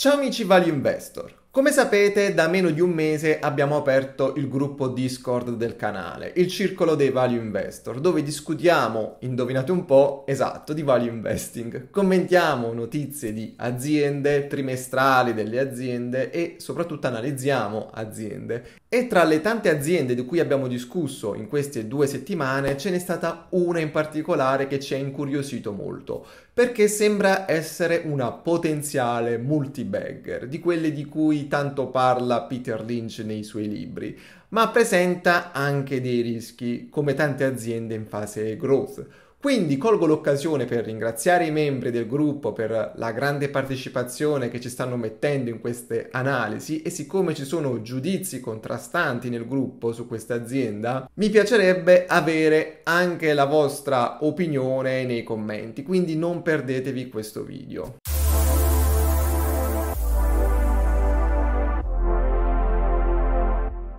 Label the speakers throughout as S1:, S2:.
S1: Ciao amici Value Investor. Come sapete, da meno di un mese abbiamo aperto il gruppo Discord del canale, il circolo dei Value Investor, dove discutiamo, indovinate un po', esatto, di value investing. Commentiamo notizie di aziende, trimestrali delle aziende e soprattutto analizziamo aziende. E tra le tante aziende di cui abbiamo discusso in queste due settimane ce n'è stata una in particolare che ci ha incuriosito molto, perché sembra essere una potenziale multibagger, di quelle di cui tanto parla Peter Lynch nei suoi libri, ma presenta anche dei rischi, come tante aziende in fase growth quindi colgo l'occasione per ringraziare i membri del gruppo per la grande partecipazione che ci stanno mettendo in queste analisi e siccome ci sono giudizi contrastanti nel gruppo su questa azienda, mi piacerebbe avere anche la vostra opinione nei commenti, quindi non perdetevi questo video.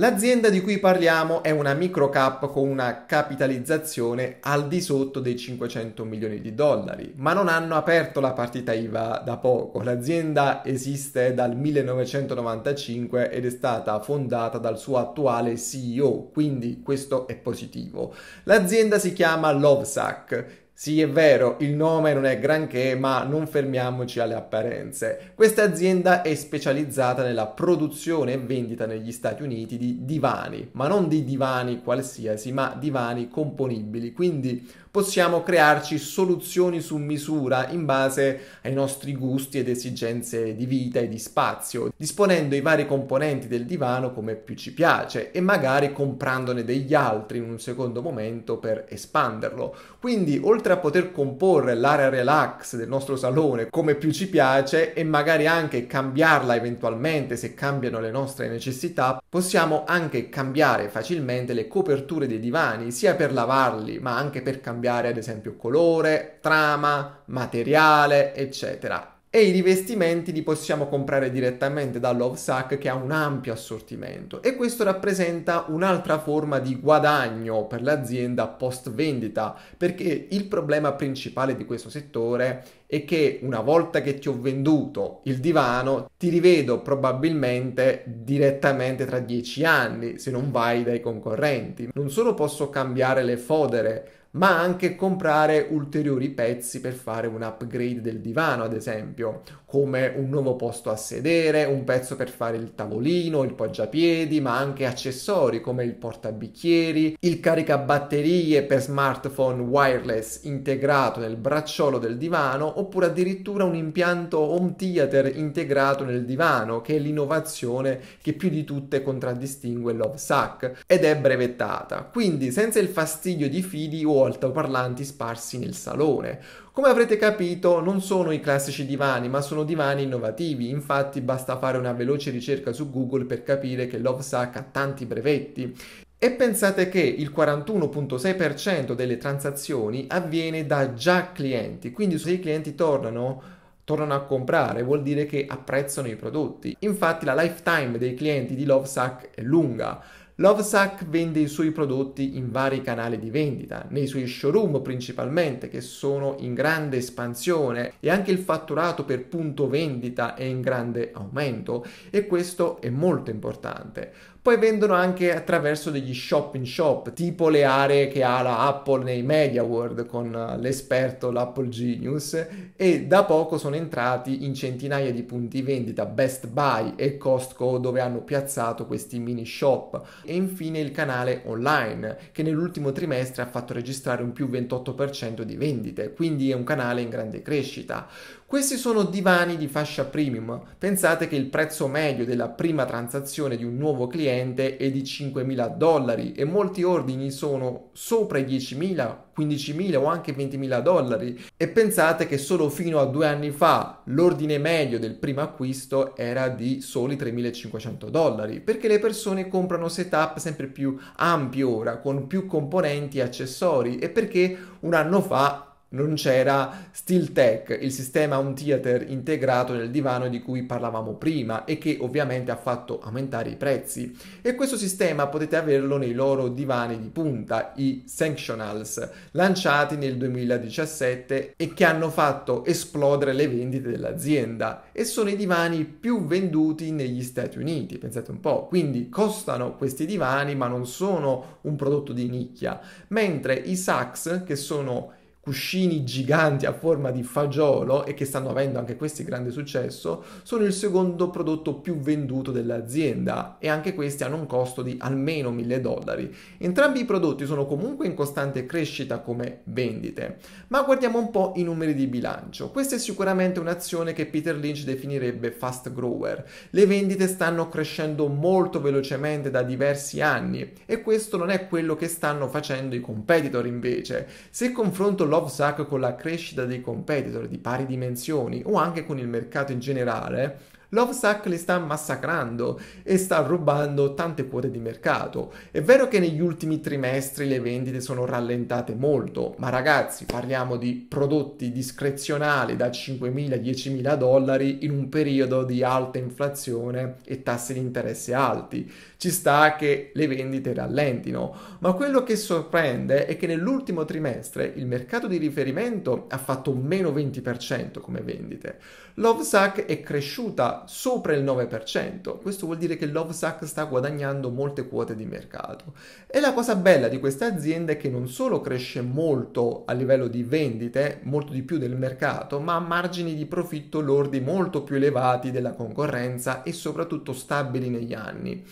S1: L'azienda di cui parliamo è una microcap con una capitalizzazione al di sotto dei 500 milioni di dollari, ma non hanno aperto la partita IVA da poco. L'azienda esiste dal 1995 ed è stata fondata dal suo attuale CEO, quindi questo è positivo. L'azienda si chiama Lovesac sì, è vero, il nome non è granché, ma non fermiamoci alle apparenze. Questa azienda è specializzata nella produzione e vendita negli Stati Uniti di divani, ma non di divani qualsiasi, ma divani componibili, quindi possiamo crearci soluzioni su misura in base ai nostri gusti ed esigenze di vita e di spazio, disponendo i vari componenti del divano come più ci piace e magari comprandone degli altri in un secondo momento per espanderlo. Quindi, oltre a poter comporre l'area relax del nostro salone come più ci piace e magari anche cambiarla eventualmente se cambiano le nostre necessità, possiamo anche cambiare facilmente le coperture dei divani, sia per lavarli ma anche per cambiare cambiare ad esempio colore, trama, materiale, eccetera. E i rivestimenti li possiamo comprare direttamente da Love che ha un ampio assortimento e questo rappresenta un'altra forma di guadagno per l'azienda post vendita perché il problema principale di questo settore è che una volta che ti ho venduto il divano ti rivedo probabilmente direttamente tra dieci anni se non vai dai concorrenti. Non solo posso cambiare le fodere ma anche comprare ulteriori pezzi per fare un upgrade del divano, ad esempio, come un nuovo posto a sedere, un pezzo per fare il tavolino, il poggiapiedi, ma anche accessori come il portabicchieri, il caricabatterie per smartphone wireless integrato nel bracciolo del divano, oppure addirittura un impianto home theater integrato nel divano, che è l'innovazione che più di tutte contraddistingue l'Ovsack ed è brevettata. Quindi, senza il fastidio di fidi o o altoparlanti sparsi nel salone. Come avrete capito, non sono i classici divani, ma sono divani innovativi. Infatti, basta fare una veloce ricerca su Google per capire che l'OVSAC ha tanti brevetti. E pensate che il 41.6% delle transazioni avviene da già clienti, quindi se i clienti tornano tornano a comprare, vuol dire che apprezzano i prodotti. Infatti la lifetime dei clienti di Lovesac è lunga. Lovesac vende i suoi prodotti in vari canali di vendita, nei suoi showroom principalmente che sono in grande espansione e anche il fatturato per punto vendita è in grande aumento e questo è molto importante. Poi vendono anche attraverso degli shop in shop, tipo le aree che ha la Apple nei Media World con l'esperto, l'Apple Genius, e da poco sono entrati in centinaia di punti vendita Best Buy e Costco dove hanno piazzato questi mini shop. E infine il canale online, che nell'ultimo trimestre ha fatto registrare un più 28% di vendite, quindi è un canale in grande crescita. Questi sono divani di fascia premium. Pensate che il prezzo medio della prima transazione di un nuovo cliente è di 5.000 dollari e molti ordini sono sopra i 10.000, 15.000 o anche 20.000 dollari. E pensate che solo fino a due anni fa l'ordine medio del primo acquisto era di soli 3.500 dollari perché le persone comprano setup sempre più ampi ora con più componenti e accessori e perché un anno fa non c'era SteelTech, il sistema home theater integrato nel divano di cui parlavamo prima e che ovviamente ha fatto aumentare i prezzi. E questo sistema potete averlo nei loro divani di punta, i Sanctionals, lanciati nel 2017 e che hanno fatto esplodere le vendite dell'azienda e sono i divani più venduti negli Stati Uniti, pensate un po'. Quindi costano questi divani ma non sono un prodotto di nicchia, mentre i Saks, che sono cuscini giganti a forma di fagiolo e che stanno avendo anche questi grande successo, sono il secondo prodotto più venduto dell'azienda e anche questi hanno un costo di almeno 1000 dollari. Entrambi i prodotti sono comunque in costante crescita come vendite, ma guardiamo un po' i numeri di bilancio. Questa è sicuramente un'azione che Peter Lynch definirebbe fast grower. Le vendite stanno crescendo molto velocemente da diversi anni e questo non è quello che stanno facendo i competitor invece. Se confronto l'offerta Sovsac con la crescita dei competitor di pari dimensioni o anche con il mercato in generale Lovesac li sta massacrando e sta rubando tante quote di mercato. È vero che negli ultimi trimestri le vendite sono rallentate molto, ma ragazzi, parliamo di prodotti discrezionali da 5.000-10.000 a dollari in un periodo di alta inflazione e tassi di interesse alti. Ci sta che le vendite rallentino, ma quello che sorprende è che nell'ultimo trimestre il mercato di riferimento ha fatto meno 20% come vendite. Lovesac è cresciuta sopra il 9%, questo vuol dire che l'Ovsac sta guadagnando molte quote di mercato. E la cosa bella di questa azienda è che non solo cresce molto a livello di vendite, molto di più del mercato, ma ha margini di profitto lordi molto più elevati della concorrenza e soprattutto stabili negli anni.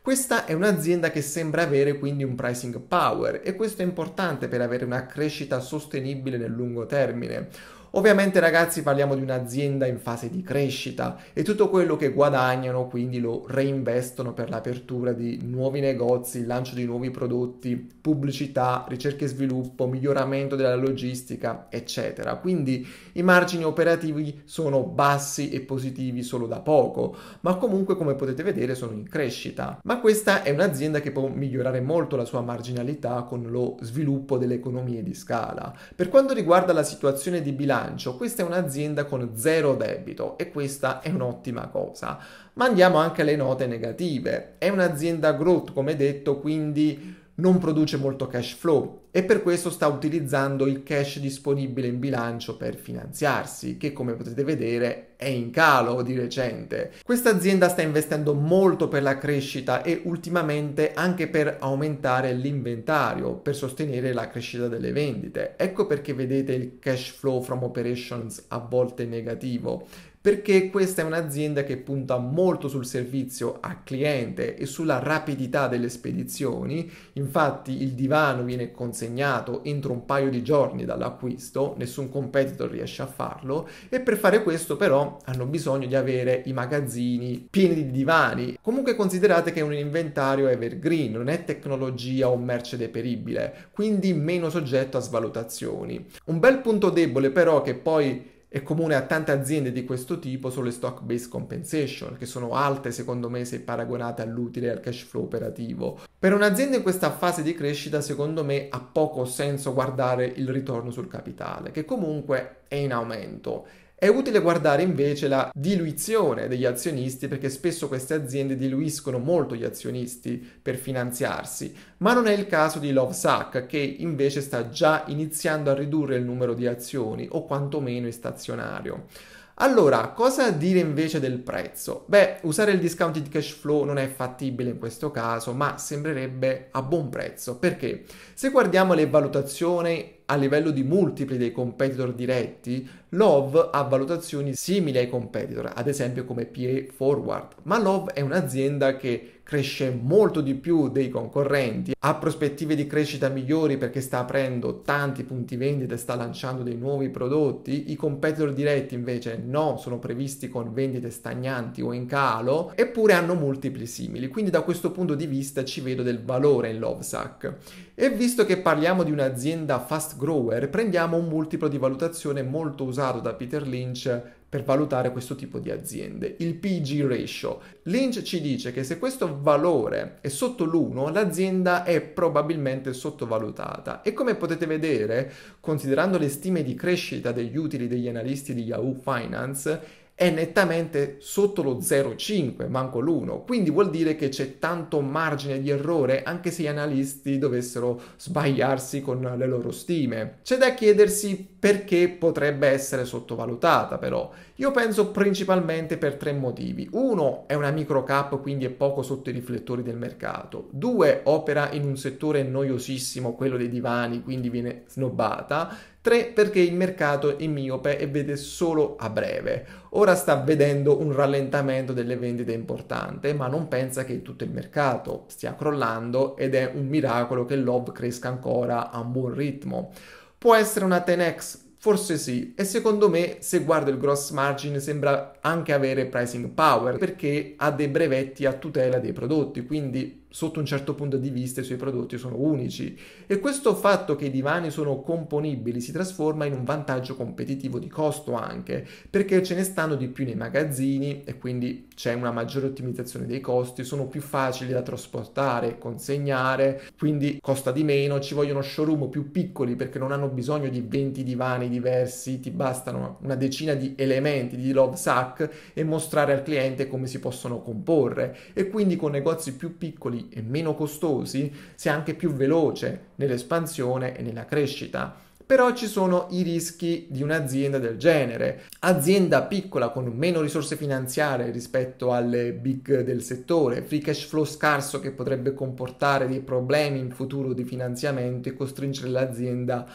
S1: Questa è un'azienda che sembra avere quindi un pricing power e questo è importante per avere una crescita sostenibile nel lungo termine. Ovviamente ragazzi parliamo di un'azienda in fase di crescita e tutto quello che guadagnano quindi lo reinvestono per l'apertura di nuovi negozi, lancio di nuovi prodotti, pubblicità, ricerca e sviluppo, miglioramento della logistica, eccetera. Quindi i margini operativi sono bassi e positivi solo da poco, ma comunque come potete vedere sono in crescita. Ma questa è un'azienda che può migliorare molto la sua marginalità con lo sviluppo delle economie di scala. Per quanto riguarda la situazione di bilancio, bilancio. Questa è un'azienda con zero debito e questa è un'ottima cosa. Ma andiamo anche alle note negative. È un'azienda growth, come detto, quindi non produce molto cash flow e per questo sta utilizzando il cash disponibile in bilancio per finanziarsi, che come potete vedere è in calo di recente. Questa azienda sta investendo molto per la crescita e ultimamente anche per aumentare l'inventario, per sostenere la crescita delle vendite. Ecco perché vedete il cash flow from operations a volte negativo perché questa è un'azienda che punta molto sul servizio a cliente e sulla rapidità delle spedizioni, infatti il divano viene consegnato entro un paio di giorni dall'acquisto, nessun competitor riesce a farlo e per fare questo però hanno bisogno di avere i magazzini pieni di divani. Comunque considerate che un inventario evergreen, non è tecnologia o merce deperibile, quindi meno soggetto a svalutazioni. Un bel punto debole però che poi è comune a tante aziende di questo tipo sono le stock based compensation, che sono alte secondo me se paragonate all'utile e al cash flow operativo. Per un'azienda in questa fase di crescita, secondo me, ha poco senso guardare il ritorno sul capitale, che comunque è in aumento è utile guardare invece la diluizione degli azionisti perché spesso queste aziende diluiscono molto gli azionisti per finanziarsi, ma non è il caso di Lovesac che invece sta già iniziando a ridurre il numero di azioni o quantomeno è stazionario. Allora, cosa dire invece del prezzo? Beh, usare il discounted cash flow non è fattibile in questo caso, ma sembrerebbe a buon prezzo. Perché? Se guardiamo le valutazioni a livello di multipli dei competitor diretti, Love ha valutazioni simili ai competitor, ad esempio come PA Forward, ma Love è un'azienda che cresce molto di più dei concorrenti, ha prospettive di crescita migliori perché sta aprendo tanti punti vendita e sta lanciando dei nuovi prodotti, i competitor diretti invece no, sono previsti con vendite stagnanti o in calo, eppure hanno multipli simili, quindi da questo punto di vista ci vedo del valore in Lovesac. E visto che parliamo di un'azienda fast Grower, prendiamo un multiplo di valutazione molto usato da Peter Lynch per valutare questo tipo di aziende, il PG ratio. Lynch ci dice che se questo valore è sotto l'1, l'azienda è probabilmente sottovalutata e come potete vedere, considerando le stime di crescita degli utili degli analisti di Yahoo Finance, è nettamente sotto lo 0,5, manco l'1, quindi vuol dire che c'è tanto margine di errore anche se gli analisti dovessero sbagliarsi con le loro stime. C'è da chiedersi perché potrebbe essere sottovalutata però? Io penso principalmente per tre motivi. Uno, è una micro cap, quindi è poco sotto i riflettori del mercato. Due, opera in un settore noiosissimo, quello dei divani, quindi viene snobbata. Tre, perché il mercato è miope e vede solo a breve. Ora sta vedendo un rallentamento delle vendite importante, ma non pensa che tutto il mercato stia crollando ed è un miracolo che l'OV cresca ancora a un buon ritmo. Può essere una 10x? Forse sì, e secondo me se guardo il gross margin sembra anche avere pricing power perché ha dei brevetti a tutela dei prodotti, quindi sotto un certo punto di vista i suoi prodotti sono unici e questo fatto che i divani sono componibili si trasforma in un vantaggio competitivo di costo anche perché ce ne stanno di più nei magazzini e quindi c'è una maggiore ottimizzazione dei costi, sono più facili da trasportare, consegnare, quindi costa di meno, ci vogliono showroom più piccoli perché non hanno bisogno di 20 divani diversi, ti bastano una decina di elementi di love sack e mostrare al cliente come si possono comporre e quindi con negozi più piccoli e meno costosi, sia anche più veloce nell'espansione e nella crescita. Però ci sono i rischi di un'azienda del genere. Azienda piccola con meno risorse finanziarie rispetto alle big del settore, free cash flow scarso che potrebbe comportare dei problemi in futuro di finanziamento e costringere l'azienda a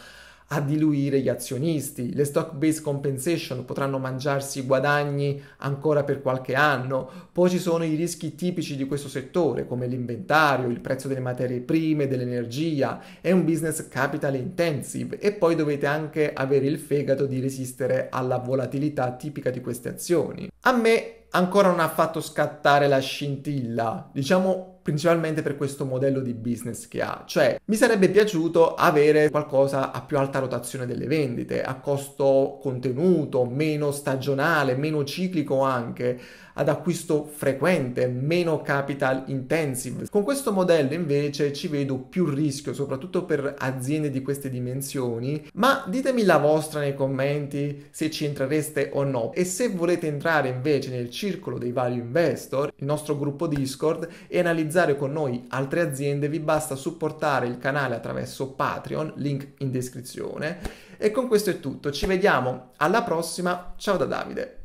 S1: a diluire gli azionisti. Le stock based compensation potranno mangiarsi i guadagni ancora per qualche anno. Poi ci sono i rischi tipici di questo settore, come l'inventario, il prezzo delle materie prime, dell'energia. È un business capital intensive e poi dovete anche avere il fegato di resistere alla volatilità tipica di queste azioni. A me ancora non ha fatto scattare la scintilla, diciamo principalmente per questo modello di business che ha, cioè mi sarebbe piaciuto avere qualcosa a più alta rotazione delle vendite, a costo contenuto, meno stagionale, meno ciclico anche, ad acquisto frequente, meno capital intensive. Con questo modello invece ci vedo più rischio, soprattutto per aziende di queste dimensioni, ma ditemi la vostra nei commenti se ci entrereste o no e se volete entrare invece nel circolo dei value investor, il nostro gruppo Discord e analizzare con noi altre aziende vi basta supportare il canale attraverso Patreon, link in descrizione. E con questo è tutto, ci vediamo alla prossima, ciao da Davide.